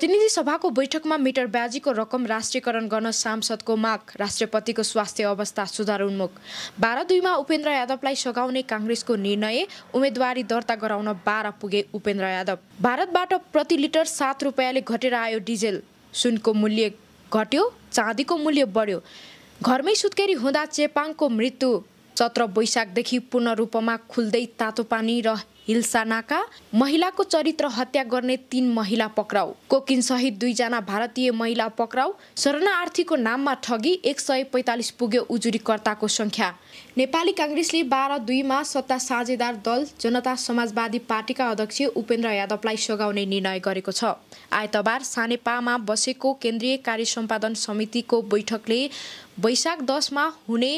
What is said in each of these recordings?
प्रतिनिधि सभाको बैठकमा मिटर ब्याजीको रकम राष्ट्रियकरण गर्न सांसदको माग राष्ट्रपतिको स्वास्थ्य अवस्था सुधार उन्मुख बाह्र दुईमा उपेन्द्र यादवलाई सघाउने काङ्ग्रेसको निर्णय उम्मेदवारी दर्ता गराउन बाह्र पुगे उपेन्द्र यादव भारतबाट प्रति लिटर सात रुपियाँले घटेर आयो डिजेल सुनको मूल्य घट्यो चाँदीको मूल्य बढ्यो घरमै सुत्केरी हुँदा चेपाङको मृत्यु चत्र वैशाखदेखि पूर्ण रूपमा खुल्दै तातो पानी र हिल्सा नाका महिलाको चरित्र हत्या गर्ने तीन महिला पक्राउ कोकिन सहित दुईजना भारतीय महिला पक्राउ शरणार्थीको नाममा ठगी एक सय पैँतालिस पुग्यो उजुरीकर्ताको संख्या नेपाली काङ्ग्रेसले बाह्र दुईमा सत्ता साझेदार दल जनता समाजवादी पार्टीका अध्यक्ष उपेन्द्र यादवलाई सघाउने निर्णय गरेको छ आइतबार सानेपामा बसेको केन्द्रीय कार्य सम्पादन समितिको बैठकले वैशाख दसमा हुने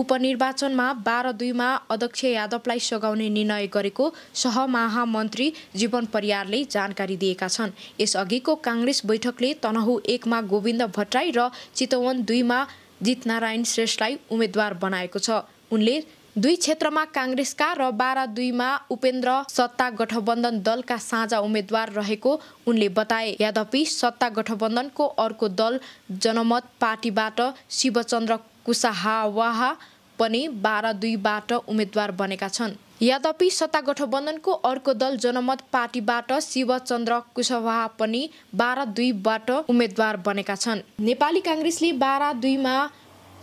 उपनिर्वाचनमा बाह्र दुईमा अध्यक्ष यादवलाई सघाउने निर्णय गरेको सहमहामन्त्री जीवन परियारले जानकारी दिएका छन् यसअघिको काङ्ग्रेस बैठकले तनहु एकमा गोविन्द भट्टराई र चितवन दुईमा जितनारायण श्रेष्ठलाई उम्मेद्वार बनाएको छ उनले दुई क्षेत्रमा काङ्ग्रेसका र बाह्र दुईमा उपेन्द्र सत्ता गठबन्धन दलका साझा उम्मेद्वार रहेको उनले बताए यद्यपि सत्ता गठबन्धनको अर्को दल जनमत पार्टीबाट शिवचन्द्र कुसाहावाहा पनि बाह्र दुईबाट उम्मेद्वार बनेका छन् यद्यपि सत्ता गठबन्धनको अर्को दल जनमत पार्टीबाट शिवचन्द्र कुशवाहा पनि बाह्र दुईबाट उम्मेद्वार बनेका छन् नेपाली काङ्ग्रेसले बाह्र दुईमा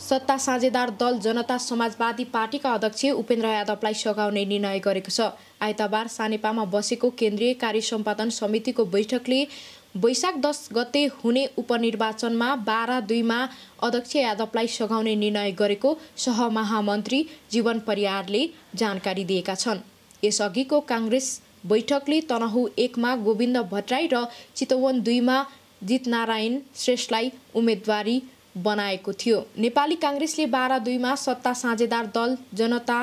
सत्ता साझेदार दल जनता समाजवादी पार्टीका अध्यक्ष उपेन्द्र यादवलाई सघाउने निर्णय गरेको छ आइतबार सानेपामा बसेको केन्द्रीय कार्य सम्पादन समितिको बैठकले वैशाख दस गते हुने उपनिर्वाचनमा बाह्र दुईमा अध्यक्ष यादवलाई सघाउने निर्णय गरेको सहमहामन्त्री जीवन परियारले जानकारी दिएका छन् यसअघिको काङ्ग्रेस बैठकले तनहु एकमा गोविन्द भट्टराई र चितवन दुईमा जितनारायण श्रेष्ठलाई उम्मेदवारी बनाएको थियो नेपाली काङ्ग्रेसले बाह्र दुईमा सत्ता साझेदार दल जनता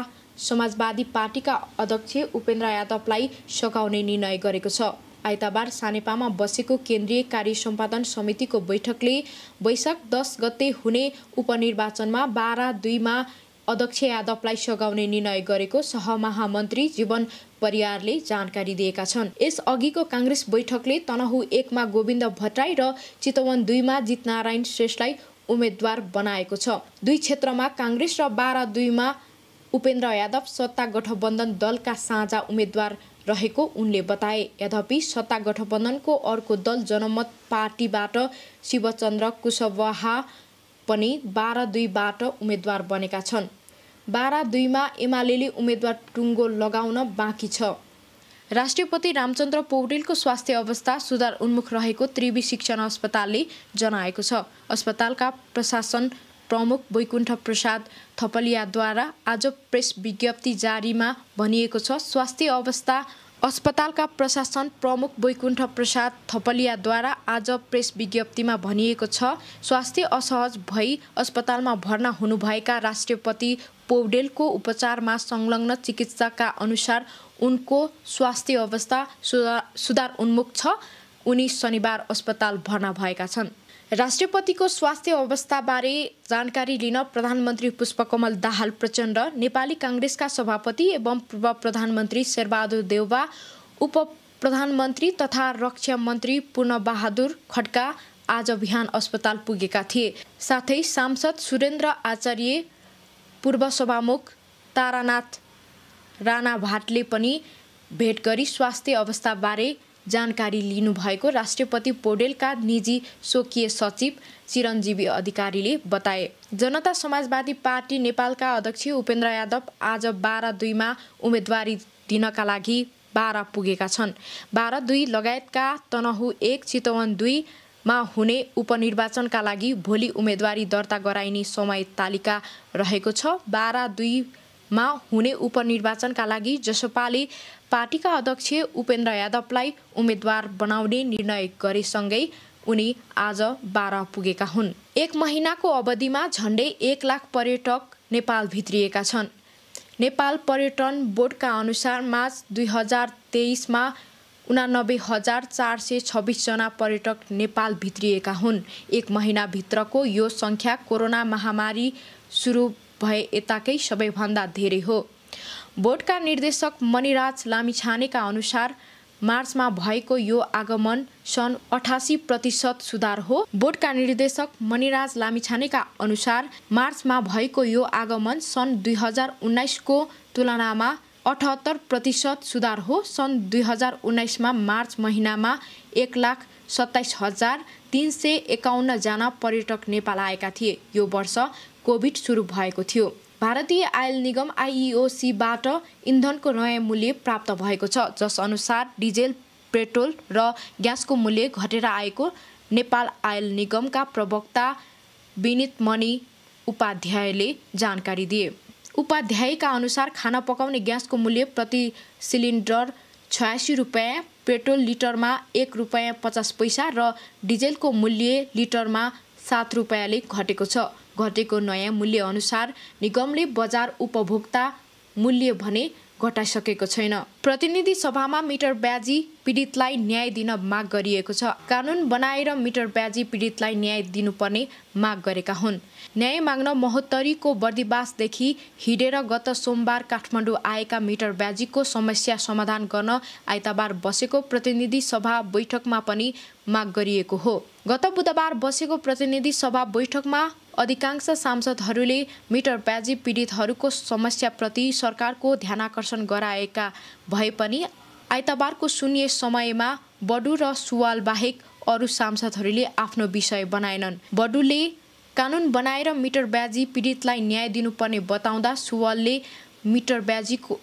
समाजवादी पार्टीका अध्यक्ष उपेन्द्र यादवलाई सघाउने निर्णय गरेको छ आइतबार सानेपामा बसेको केन्द्रीय कार्य सम्पादन समितिको बैठकले वैशाख दस गते हुने उपनिर्वाचनमा बाह्र दुईमा अध्यक्ष यादवलाई सघाउने निर्णय गरेको सहमहामन्त्री जीवन परियारले जानकारी दिएका छन् यस अघिको काङ्ग्रेस बैठकले तनहु एकमा गोविन्द भट्टराई र चितवन दुईमा जितनारायण श्रेष्ठलाई उम्मेद्वार बनाएको छ दुई क्षेत्रमा काङ्ग्रेस र बाह्र दुईमा उपेन्द्र यादव सत्ता गठबन्धन दलका साझा उम्मेद्वार रहेको उनले बताए यद्यपि सत्ता गठबन्धनको अर्को दल जनमत पार्टीबाट शिवचन्द्र कुशवाहा पनि बाह्र दुईबाट उम्मेद्वार बनेका छन् बाह्र दुईमा एमाले उम्मेद्वार टुङ्गो लगाउन बाँकी छ राष्ट्रपति रामचन्द्र पौडेलको स्वास्थ्य अवस्था सुधार उन्मुख रहेको त्रिवी शिक्षण अस्पतालले जनाएको छ अस्पतालका प्रशासन प्रमुख वैकुण्ठ प्रसाद थपलियाद्वारा आज प्रेस विज्ञप्ति जारीमा भनिएको छ स्वास्थ्य अवस्था अस्पतालका प्रशासन प्रमुख वैकुण्ठ प्रसाद थपलियाद्वारा आज प्रेस विज्ञप्तिमा भनिएको छ स्वास्थ्य असहज भई अस्पतालमा भर्ना हुनुभएका राष्ट्रपति पौडेलको उपचारमा संलग्न चिकित्साका अनुसार उनको स्वास्थ्य अवस्था सुधार उन्मुख छ उनी शनिबार अस्पताल भर्ना भएका छन् राष्ट्रपतिको स्वास्थ्य अवस्थाबारे जानकारी लिन प्रधानमन्त्री पुष्पकमल दाहाल प्रचण्ड नेपाली काङ्ग्रेसका सभापति एवं पूर्व प्रधानमन्त्री शेरबहादुर देउवा उप प्रधानमन्त्री तथा रक्षा मन्त्री पूर्णबहादुर खड्का आज बिहान अस्पताल पुगेका थिए साथै सांसद सुरेन्द्र आचार्य पूर्व सभामुख तारानाथ राणा भाटले पनि भेट गरी स्वास्थ्य अवस्थाबारे जानकारी लिनुभएको राष्ट्रपति पौडेलका निजी स्वकीय सचिव चिरञ्जीवी अधिकारीले बताए जनता समाजवादी पार्टी नेपालका अध्यक्ष उपेन्द्र यादव आज बाह्र दुईमा उम्मेदवारी दिनका लागि बाह्र पुगेका छन् बाह्र दुई लगायतका तनहु एक चितवन दुई मा हुने उपनिर्वाचनका लागि भोलि उम्मेदवारी दर्ता गराइने समय तालिका रहेको छ बाह्र दुईमा हुने उपनिर्वाचनका लागि जसपाले पार्टीका अध्यक्ष उपेन्द्र यादवलाई उम्मेद्वार बनाउने निर्णय गरेसँगै उनी आज बाह्र पुगेका हुन् एक महिनाको अवधिमा झन्डै एक लाख पर्यटक नेपाल भित्रिएका छन् नेपाल पर्यटन बोर्डका अनुसार मार्च दुई हजार तेइसमा उनानब्बे हजार चार सय छब्बिसजना पर्यटक नेपाल भित्रिएका हुन् एक महिनाभित्रको यो सङ्ख्या कोरोना महामारी सुरु भए यताकै सबैभन्दा धेरै हो बोर्डका निर्देशक मणिराज लामिछानेका अनुसार मार्चमा भएको यो आगमन सन् अठासी प्रतिशत सुधार हो बोर्डका निर्देशक मणिराज लामिछानेका अनुसार मार्चमा भएको यो आगमन सन् दुई हजार उन्नाइसको तुलनामा अठहत्तर प्रतिशत सुधार हो सन् दुई हजार उन्नाइसमा मार्च महिनामा एक लाख सत्ताइस हजार तिन सय एकाउन्नजना पर्यटक नेपाल आएका थिए यो वर्ष कोभिड सुरु भएको थियो भारतीय आयल निगम आइइओसीबाट इन्धनको नयाँ मूल्य प्राप्त भएको छ जसअनुसार डिजेल पेट्रोल र ग्यासको मूल्य घटेर आएको नेपाल आयल निगमका प्रवक्ता विनित मणि उपाध्यायले जानकारी दिए उपाध्यायका अनुसार खाना पकाउने ग्यासको मूल्य प्रति सिलिन्डर छयासी रुपियाँ पेट्रोल लिटरमा एक रुपियाँ पचास पैसा र डिजेलको मूल्य लिटरमा सात रुपियाँले घटेको छ घटेको नयाँ मूल्य अनुसार निगमले बजार उपभोक्ता मूल्य भने घटाइसकेको छैन प्रतिनिधि सभामा मिटर ब्याजी पीडितलाई न्याय दिन माग गरिएको छ कानुन बनाएर मिटर ब्याजी पीडितलाई न्याय दिनुपर्ने माग गरेका हुन् न्याय माग्न महोत्तरीको बर्दिवासदेखि हिँडेर गत सोमबार काठमाडौँ आएका मिटर ब्याजीको समस्या समाधान गर्न आइतबार बसेको प्रतिनिधि सभा बैठकमा पनि माग गरिएको हो गत बुधबार बसेको प्रतिनिधि सभा बैठकमा अधिकांश सांसदहरूले मिटर ब्याजी पीडितहरूको समस्याप्रति सरकारको ध्यानाकर्षण गराएका भए पनि आइतबारको शून्य समयमा बडु र सुवाल बाहेक अरू सांसदहरूले आफ्नो विषय बनाएनन् बडुले कानुन बनाएर मिटर ब्याजी पीडितलाई न्याय दिनुपर्ने बताउँदा सुवालले मिटर ब्याजीको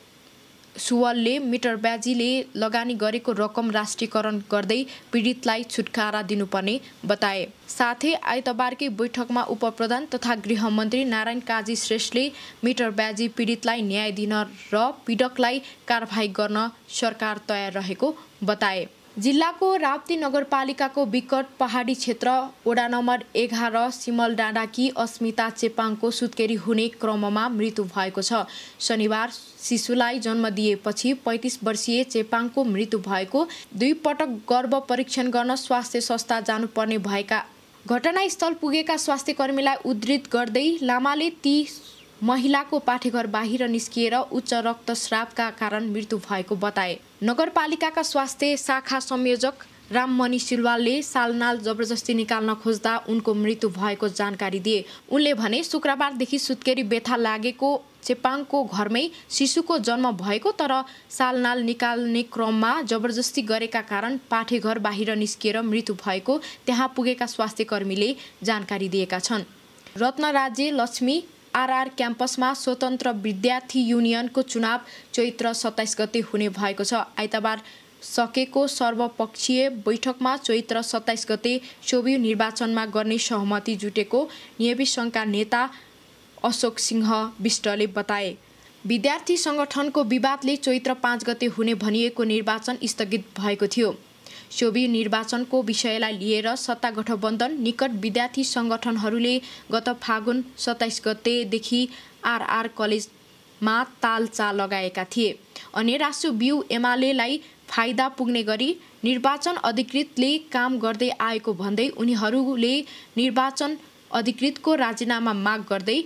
सुवलले मिटरब्याजीले लगानी गरेको रकम राष्ट्रियकरण गर्दै पीडितलाई छुटकारा दिनुपर्ने बताए साथै आइतबारकै बैठकमा उपप्रधान तथा गृहमन्त्री नारायण काजी श्रेष्ठले मिटरब्याजी पीडितलाई न्याय दिन र पीडकलाई कारवाही गर्न सरकार तयार रहेको बताए जिल्लाको राप्ती नगरपालिकाको विकट पहाडी क्षेत्र वडा नम्बर एघार सिमल डाँडाकी अस्मिता चेपाङको सुत्केरी हुने क्रममा मृत्यु भएको छ शनिबार शिशुलाई जन्म दिएपछि पैँतिस वर्षीय चेपाङको मृत्यु भएको दुई पटक गर्भ परीक्षण गर्न स्वास्थ्य संस्था जानुपर्ने भएका घटनास्थल पुगेका स्वास्थ्यकर्मीलाई उद्धित गर्दै लामाले ती महिलाको पाठेघर बाहिर निस्किएर उच्च रक्तस्रावका कारण मृत्यु भएको बताए नगरपालिकाका स्वास्थ्य शाखा संयोजक राममणि सिलवालले सालनाल जबरजस्ती निकाल्न खोज्दा उनको मृत्यु भएको जानकारी दिए उनले भने शुक्रबारदेखि सुत्केरी बेथा लागेको चेपाङको घरमै शिशुको जन्म भएको तर सालनाल निकाल्ने क्रममा जबरजस्ती गरेका कारण पाठेघर बाहिर निस्किएर मृत्यु भएको त्यहाँ पुगेका स्वास्थ्यकर्मीले जानकारी दिएका छन् रत्नराज्य लक्ष्मी आरआर क्याम्पसमा स्वतन्त्र विद्यार्थी युनियनको चुनाव चैत्र सत्ताइस गते हुने भएको छ आइतबार सकेको सर्वपक्षीय बैठकमा चैत्र सत्ताइस गते सोभि निर्वाचनमा गर्ने सहमति जुटेको नेवी सङ्घका नेता अशोक सिंह विष्टले बताए विद्यार्थी सङ्गठनको विवादले चैत्र पाँच गते हुने भनिएको निर्वाचन स्थगित भएको थियो सोभि निर्वाचनको विषयलाई लिएर सत्ता गठबन्धन निकट विद्यार्थी सङ्गठनहरूले गत फागुन सत्ताइस गतेदेखि आरआर कलेजमा तालचा लगाएका थिए अनि रासु बिउ एमालेलाई फाइदा पुग्ने गरी निर्वाचन अधिकृतले काम गर्दै आएको भन्दै उनीहरूले निर्वाचन अधिकृतको राजीनामा माग गर्दै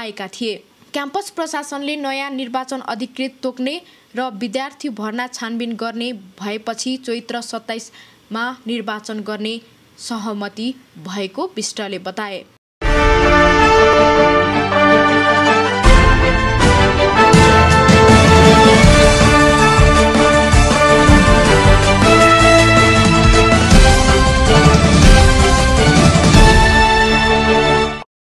आएका थिए क्याम्पस प्रशासनले नयाँ निर्वाचन अधिकृत तोक्ने र विद्यार्थी भर्ना छानबिन गर्ने भएपछि चैत्र सत्ताइसमा निर्वाचन गर्ने सहमति भएको विष्टले बताए